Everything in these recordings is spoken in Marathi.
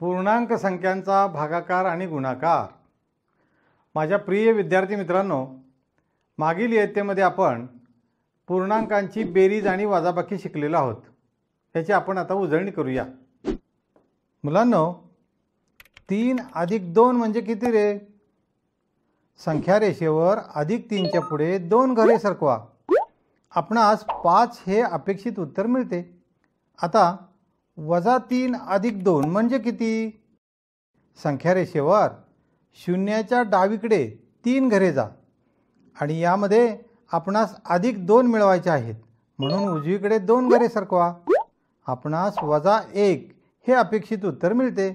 पूर्णांक संख्यांचा भागाकार आणि गुणाकार माझ्या प्रिय विद्यार्थी मित्रांनो मागील इयत्तेमध्ये आपण पूर्णांकांची बेरीज आणि वाजाबाकी शिकलेलो आहोत याची आपण आता उजळणी करूया मुलांनो तीन अधिक दोन म्हणजे किती रे संख्या रेषेवर अधिक तीनच्या पुढे दोन घरे सरकवा आपणास पाच हे अपेक्षित उत्तर मिळते आता वजा तीन अधिक दोन म्हणजे किती संख्या रेषेवर शून्याच्या डावीकडे तीन घरे जा आणि यामध्ये आपणास अधिक दोन मिळवायचे आहेत म्हणून उजवीकडे दोन घरे सरकवा आपणास वजा एक हे अपेक्षित उत्तर मिळते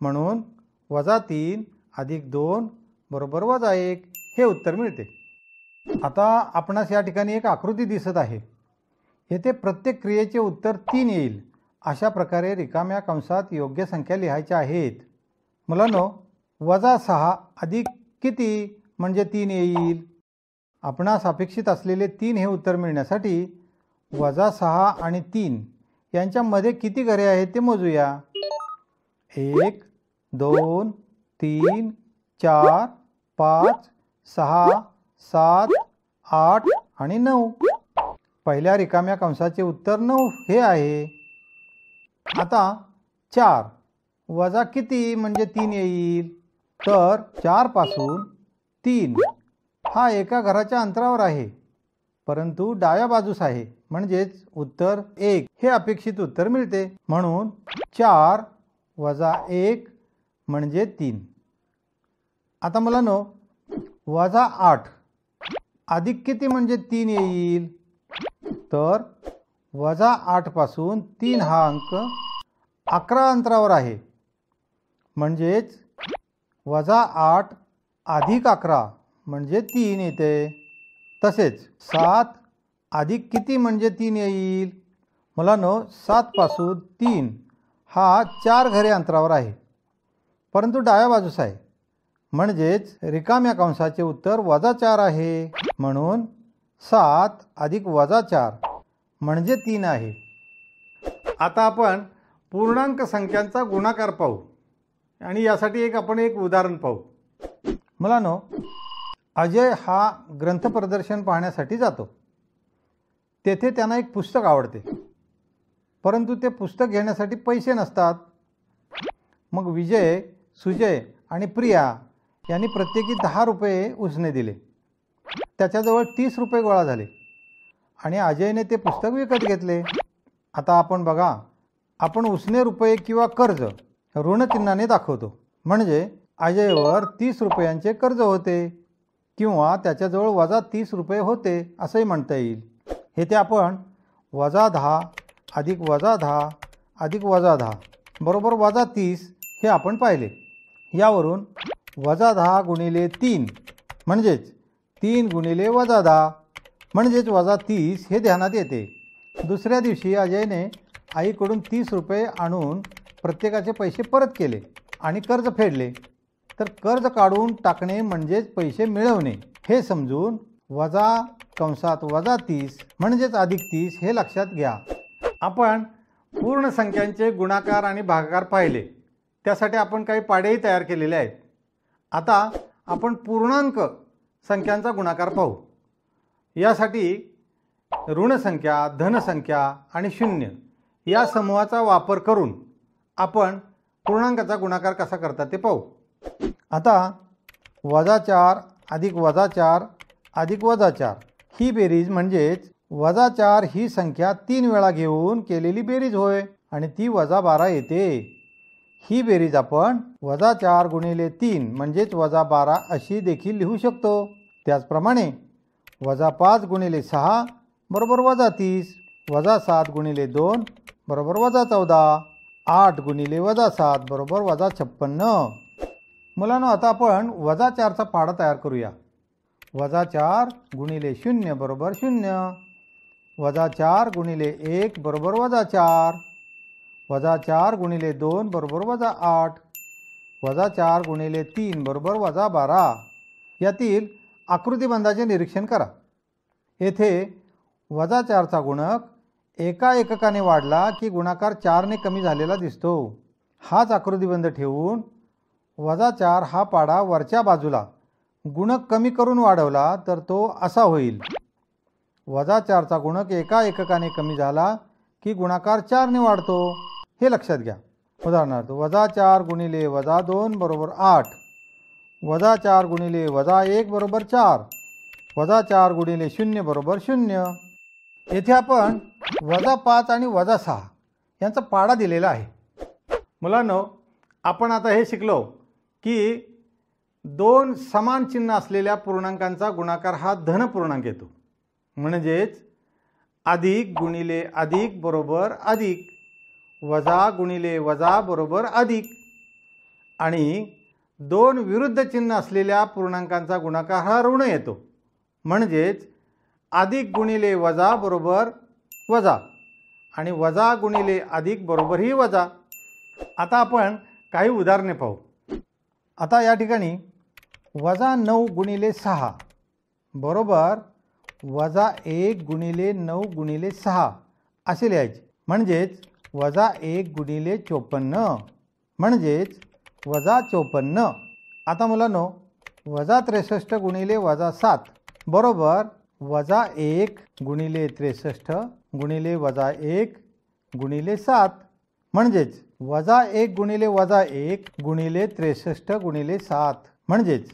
म्हणून वजा तीन अधिक दोन बरोबर वजा एक हे उत्तर मिळते आता आपणास या ठिकाणी एक आकृती दिसत आहे येथे प्रत्येक क्रियेचे उत्तर तीन येईल अशा प्रकारे रिकाम्या कंसात योग्य संख्या लिहायच्या आहेत मुलांनो वजा सहा अधिक किती म्हणजे तीन येईल आपणास अपेक्षित असलेले तीन हे उत्तर मिळण्यासाठी वजा सहा आणि तीन यांच्यामध्ये किती घरे आहेत ते मोजूया एक दोन तीन चार पाच सहा सात आठ आणि नऊ पहिल्या रिकाम्या कंसाचे उत्तर नऊ हे आहे आता चार वजा किती म्हणजे तीन येईल तर पासून तीन हा एका घराच्या अंतरावर आहे परंतु डाव्या बाजूस आहे म्हणजेच उत्तर एक हे अपेक्षित उत्तर मिळते म्हणून चार वजा एक म्हणजे तीन आता मला नो वजा आठ अधिक किती म्हणजे तीन येईल तर वजा आठपासून तीन हा अंक अकरा अंतरावर आहे म्हणजेच वजा आठ अधिक अकरा म्हणजे तीन येते तसेच सात अधिक किती म्हणजे तीन येईल मुलांनो सातपासून तीन हा चार घरे अंतरावर आहे परंतु डाव्या बाजूस आहे म्हणजेच रिकाम्या कंसाचे उत्तर वजा चार आहे म्हणून सात अधिक वजा चार म्हणजे तीन आहे आता आपण पूर्णांक संख्यांचा गुणाकार पाहू आणि यासाठी एक आपण एक उदाहरण पाहू मला नो अजय हा ग्रंथ प्रदर्शन पाहण्यासाठी जातो तेथे त्यांना एक पुस्तक आवडते परंतु ते पुस्तक घेण्यासाठी पैसे नसतात मग विजय सुजय आणि प्रिया यांनी प्रत्येकी दहा रुपये उसने दिले त्याच्याजवळ तीस रुपये गोळा झाले आणि अजयने ते पुस्तक विकत घेतले आता आपण बघा आपण उसने रुपये किंवा कर्ज ऋणचिन्हाने दाखवतो म्हणजे अजयवर तीस रुपयांचे कर्ज होते किंवा त्याच्याजवळ वजा तीस रुपये होते असंही म्हणता येईल हे ते आपण वजा दहा अधिक वजा दहा अधिक वजा दहा बरोबर वजा तीस हे आपण पाहिले यावरून वजा दहा गुणिले तीन म्हणजेच तीन गुणिले वजा दहा म्हणजेच वजा तीस हे ध्यानात येते दुसऱ्या दिवशी अजयने आईकडून तीस रुपये आणून प्रत्येकाचे पैसे परत केले आणि कर्ज फेडले तर कर्ज काढून टाकणे म्हणजेच पैसे मिळवणे हे समजून वजा कंसात वजा तीस म्हणजेच अधिक तीस हे लक्षात घ्या आपण पूर्ण संख्यांचे गुणाकार आणि भागाकार पाहिले त्यासाठी आपण काही पाडेही तयार केलेले आहेत आता आपण पूर्णांक संख्यांचा गुणाकार पाहू यासाठी ऋणसंख्या धनसंख्या आणि शून्य या समूहाचा वापर करून आपण पूर्णांकाचा गुणाकार कसा करतात ते पाहू आता वजा चार अधिक वजा चार अधिक वजा चार ही बेरीज म्हणजेच वजा चार ही संख्या तीन वेळा घेऊन केलेली बेरीज होय आणि ती वजा बारा येते ही बेरीज आपण वजा चार गुणिले तीन म्हणजेच वजा बारा अशी देखील लिहू शकतो त्याचप्रमाणे वजा पाच गुणिले सहा बरोबर वजा तीस वजा सात गुणिले दोन बरोबर वजा चौदा आठ गुणिले वजा सात बरोबर वजा छप्पन्न मुलानं आता आपण वजा चारचा पाडा तयार करूया वजा चार गुणिले शून्य बरोबर शून्य वजा चार गुणिले एक बरोबर वजा चार वजा चार गुणिले दोन बरोबर वजा आठ वजा चार गुणिले तीन बरोबर वजा बारा यातील आकृतिबंधाचे निरीक्षण करा येथे वजा चारचा गुणक एका एककाने वाढला की गुणाकार चारने कमी झालेला दिसतो हाच आकृतिबंध ठेवून वजा चार हा पाडा वरच्या बाजूला गुणक कमी करून वाढवला तर तो असा होईल वजा चारचा गुणक एका एककाने कमी झाला की गुणाकार चारने वाढतो हे लक्षात घ्या उदाहरणार्थ वजा चार गुणिले वजा दोन बरोबर आठ वजा चार गुणिले वजा एक बरोबर चार वजा चार गुणिले शून्य बरोबर शून्य येथे आपण वजा पाच आणि वजा सहा यांचा पाडा दिलेला आहे मुलांनो आपण आता हे शिकलो की दोन समान चिन्ह असलेल्या पूर्णांकांचा गुणाकार हा धन पूर्णांक येतो म्हणजेच अधिक गुणिले अधिक बरोबर अधिक वजा गुणिले वजा बरोबर अधिक आणि दोन विरुद्ध चिन्ह असलेल्या पूर्णांकांचा गुणाकार हा ऋण येतो म्हणजेच अधिक गुणिले वजा बरोबर वजा आणि वजा गुणिले अधिक बरोबरही वजा आता आपण काही उदाहरणे पाहू आता या ठिकाणी वजा नऊ गुणिले सहा बरोबर वजा एक गुणिले नऊ गुणिले सहा असे लिहायचे म्हणजेच वजा एक गुणिले चोपन्न म्हणजेच वजा चौपन्न आता मुलांनो वजा त्रेसष्ट गुणिले वजा सात बरोबर वजा एक गुणिले त्रेसष्ट गुणिले वजा एक गुणिले सात म्हणजेच वजा एक गुणिले वजा एक गुणिले त्रेसष्ट गुणिले सात म्हणजेच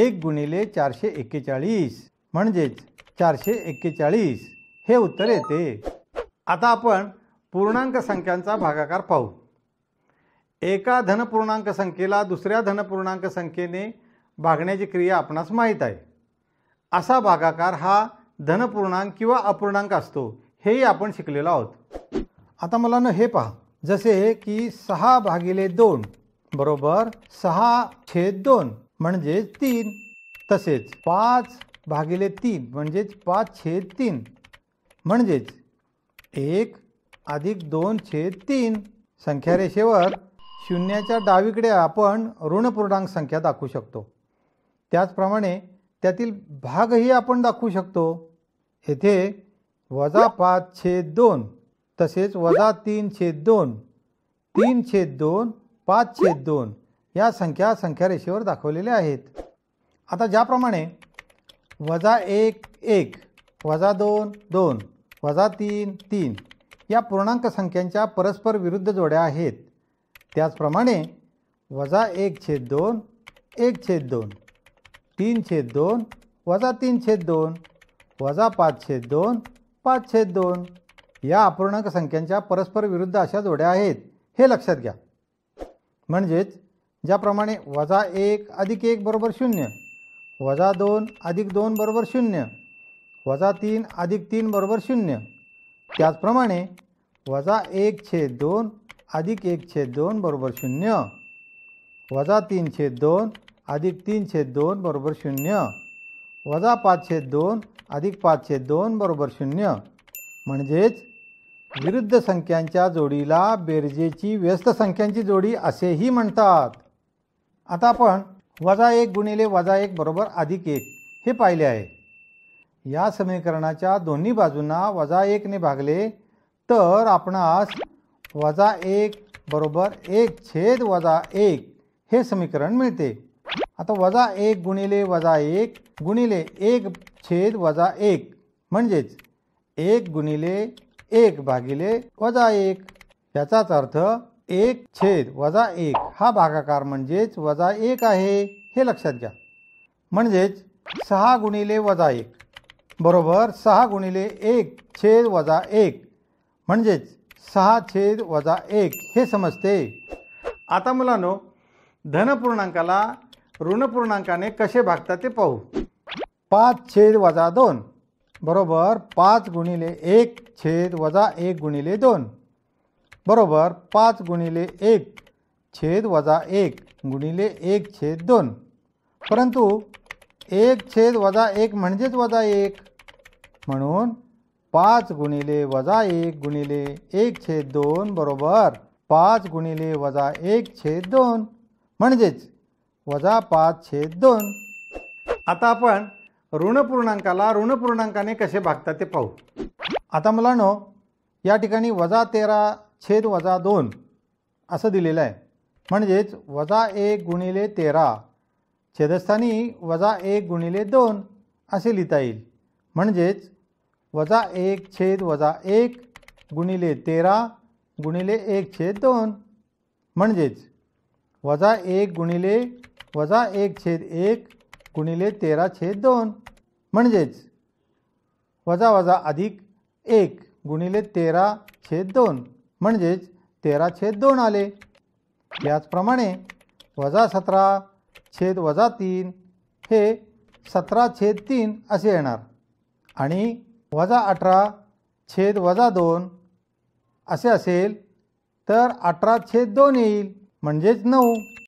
एक गुणिले चारशे एक्केचाळीस म्हणजेच चारशे एक्केचाळीस हे उत्तर येते आता आपण पूर्णांक संख्यांचा भागाकार पाहू एका धनपूर्णांक संख्येला दुसऱ्या धनपूर्णांक संख्येने भागण्याची क्रिया आपणास माहीत आहे असा भागाकार हा धनपूर्णांक किंवा अपूर्णांक असतो हेही आपण शिकलेलो आहोत आता मला हे पहा जसे की सहा भागिले दोन बरोबर सहा छेद दोन म्हणजे तीन तसेच पाच भागिले तीन म्हणजेच पाच छेद तीन म्हणजेच एक अधिक दोन छेद तीन संख्या रेषेवर शून्याच्या डावीकडे आपण ऋण पूर्णांक संख्या दाखवू शकतो त्याचप्रमाणे त्यातील भागही आपण दाखवू शकतो येथे वजा पाच छेद दोन तसेच वजा तीन छेद दोन तीन छेद दोन पाच छेद दोन या संख्या संख्या रेषेवर दाखवलेल्या आहेत आता ज्याप्रमाणे वजा एक एक वजा दोन दोन वजा तीन तीन या पूर्णांक संख्यांच्या परस्पर विरुद्ध जोड्या आहेत त्याचप्रमाणे वजा एक छेद दोन एक छेद दोन तीन छेद दोन वजा तीन छेद दोन वजा पाच छेद दोन पाच छेद दोन या अपूर्णांक संख्यांच्या परस्पर विरुद्ध अशा जोड्या आहेत हे लक्षात घ्या म्हणजेच ज्याप्रमाणे वजा एक अधिक एक बरोबर शून्य वजा दोन अधिक दोन बरोबर शून्य वजा तीन अधिक तीन बरोबर शून्य त्याचप्रमाणे वजा एक छेद दोन अधिक एक छेद दोन बरोबर शून्य वजा तीन छेद दोन अधिक तीन छेद दोन बरोबर शून्य वजा पाच छेद दोन अधिक पाच छेद दोन बरोबर शून्य म्हणजेच विरुद्ध संख्यांच्या जोडीला बेरजेची व्यस्त संख्यांची जोडी असेही म्हणतात आता आपण वजा एक गुणिले वजा एक बरोबर अधिक एक हे पाहिले आहे या समीकरणाच्या दोन्ही बाजूंना वजा एकने भागले तर आपणास वजा एक बरोबर एक छेद वजा एक हे समीकरण मिळते आता वजा एक गुणिले वजा एक गुणिले एक छेद वजा एक म्हणजेच एक गुणिले एक भागिले वजा एक याचाच अर्थ एक छेद वजा एक हा भागाकार म्हणजेच वजा एक आहे हे लक्षात घ्या म्हणजेच सहा गुणिले वजा एक बरोबर सहा गुणिले एक छेद वजा एक म्हणजेच सहा छेद वजा एक हे समजते आता मुलांनो धनपूर्णांकाला ऋणपूर्णांकाने कसे भागतात ते पाहू पाच छेद वजा दोन बरोबर पाच गुणिले एक छेद वजा एक गुणिले दोन बरोबर पाच गुणिले एक छेद वजा एक गुणिले एक छेद दोन परंतु एक छेद वजा एक म्हणजेच वजा एक म्हणून पाच गुणिले वजा एक गुणिले एक छेद दोन बरोबर पाच गुणिले वजा एक छेद दोन म्हणजेच वजा पाच छेद दोन आता आपण ऋणपूर्णांकाला ऋणपूर्णांकाने कसे भागतात ते पाहू आता मुलांनो या ठिकाणी वजा तेरा छेद वजा दोन असं दिलेलं आहे म्हणजेच वजा एक गुणिले तेरा छेदस्थानी वजा एक गुणिले दोन असे लिहिता येईल म्हणजेच वजा एक छेद वजा एक गुणिले तेरा गुणिले एक छेद दोन म्हणजेच वजा एक गुणिले वजा एक छेद एक गुणिले तेरा छेद दोन म्हणजेच वजा वजा अधिक एक गुणिले तेरा छेद दोन म्हणजेच तेरा छेद दोन आले याचप्रमाणे वजा सतरा छेद वजा तीन हे सतरा छेद तीन असे येणार आणि वजा अठरा छेद वजा दोन असे असेल तर अठरा छेद दोन येईल म्हणजेच नऊ